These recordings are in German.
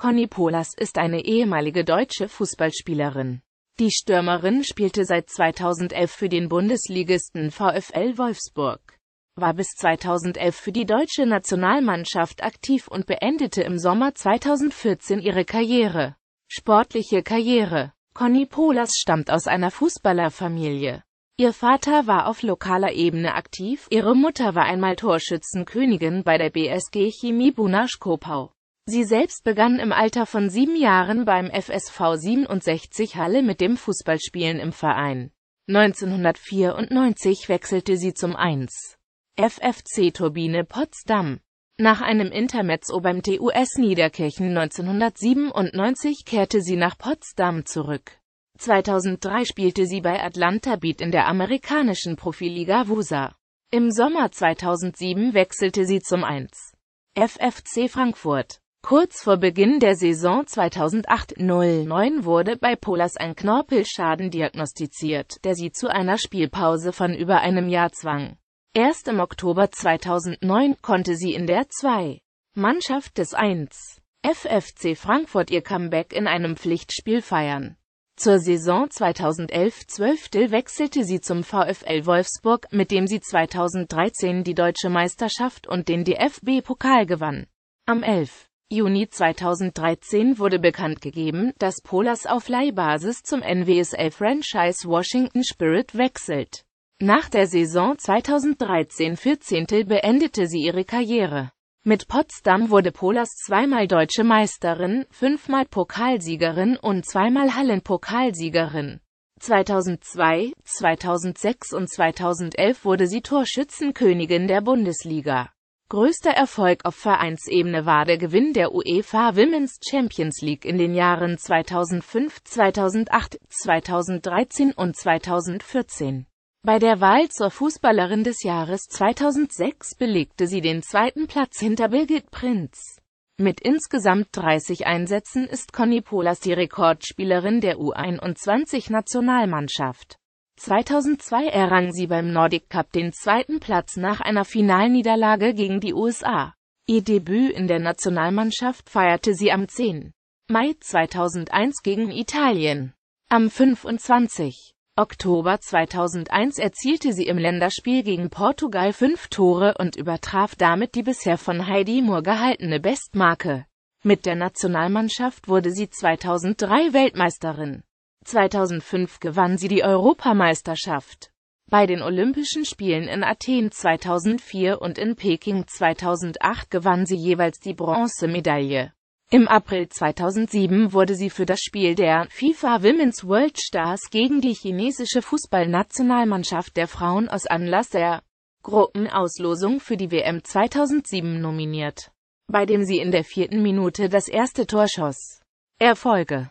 Conny Polas ist eine ehemalige deutsche Fußballspielerin. Die Stürmerin spielte seit 2011 für den Bundesligisten VfL Wolfsburg, war bis 2011 für die deutsche Nationalmannschaft aktiv und beendete im Sommer 2014 ihre Karriere. Sportliche Karriere Conny Polas stammt aus einer Fußballerfamilie. Ihr Vater war auf lokaler Ebene aktiv, ihre Mutter war einmal Torschützenkönigin bei der BSG Chemie Bunasch Kopau. Sie selbst begann im Alter von sieben Jahren beim FSV 67 Halle mit dem Fußballspielen im Verein. 1994 wechselte sie zum 1. FFC Turbine Potsdam. Nach einem Intermezzo beim TUS Niederkirchen 1997 kehrte sie nach Potsdam zurück. 2003 spielte sie bei Atlanta Beat in der amerikanischen Profiliga WUSA. Im Sommer 2007 wechselte sie zum 1. FFC Frankfurt. Kurz vor Beginn der Saison 2008-09 wurde bei Polas ein Knorpelschaden diagnostiziert, der sie zu einer Spielpause von über einem Jahr zwang. Erst im Oktober 2009 konnte sie in der 2. Mannschaft des 1. FFC Frankfurt ihr Comeback in einem Pflichtspiel feiern. Zur Saison 2011-12 wechselte sie zum VfL Wolfsburg, mit dem sie 2013 die deutsche Meisterschaft und den DFB-Pokal gewann. Am 11. Juni 2013 wurde bekannt gegeben, dass Polas auf Leihbasis zum NWSL-Franchise Washington Spirit wechselt. Nach der Saison 2013-14 beendete sie ihre Karriere. Mit Potsdam wurde Polas zweimal deutsche Meisterin, fünfmal Pokalsiegerin und zweimal Hallenpokalsiegerin. 2002, 2006 und 2011 wurde sie Torschützenkönigin der Bundesliga. Größter Erfolg auf Vereinsebene war der Gewinn der UEFA Women's Champions League in den Jahren 2005, 2008, 2013 und 2014. Bei der Wahl zur Fußballerin des Jahres 2006 belegte sie den zweiten Platz hinter Birgit Prinz. Mit insgesamt 30 Einsätzen ist Conny Polas die Rekordspielerin der U21-Nationalmannschaft. 2002 errang sie beim Nordic Cup den zweiten Platz nach einer Finalniederlage gegen die USA. Ihr Debüt in der Nationalmannschaft feierte sie am 10. Mai 2001 gegen Italien. Am 25. Oktober 2001 erzielte sie im Länderspiel gegen Portugal fünf Tore und übertraf damit die bisher von Heidi Moore gehaltene Bestmarke. Mit der Nationalmannschaft wurde sie 2003 Weltmeisterin. 2005 gewann sie die Europameisterschaft. Bei den Olympischen Spielen in Athen 2004 und in Peking 2008 gewann sie jeweils die Bronzemedaille. Im April 2007 wurde sie für das Spiel der FIFA Women's World Stars gegen die chinesische Fußballnationalmannschaft der Frauen aus Anlass der Gruppenauslosung für die WM 2007 nominiert, bei dem sie in der vierten Minute das erste Tor schoss. Erfolge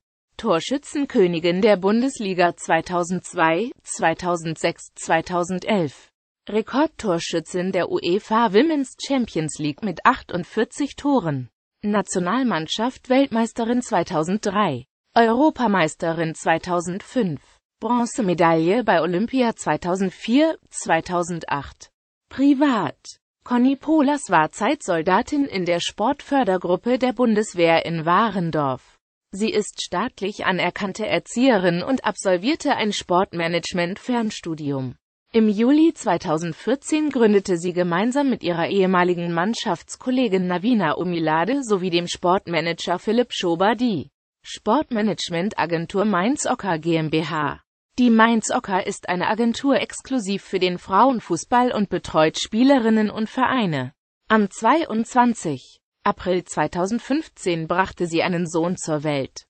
Torschützenkönigin der Bundesliga 2002, 2006, 2011. Rekordtorschützin der UEFA Women's Champions League mit 48 Toren. Nationalmannschaft Weltmeisterin 2003. Europameisterin 2005. Bronzemedaille bei Olympia 2004, 2008. Privat. Conny Polas war Zeitsoldatin in der Sportfördergruppe der Bundeswehr in Warendorf. Sie ist staatlich anerkannte Erzieherin und absolvierte ein Sportmanagement-Fernstudium. Im Juli 2014 gründete sie gemeinsam mit ihrer ehemaligen Mannschaftskollegin Navina Umilade sowie dem Sportmanager Philipp Schober die Sportmanagement-Agentur Mainz Ocker GmbH. Die Mainz Ocker ist eine Agentur exklusiv für den Frauenfußball und betreut Spielerinnen und Vereine. Am 22. April 2015 brachte sie einen Sohn zur Welt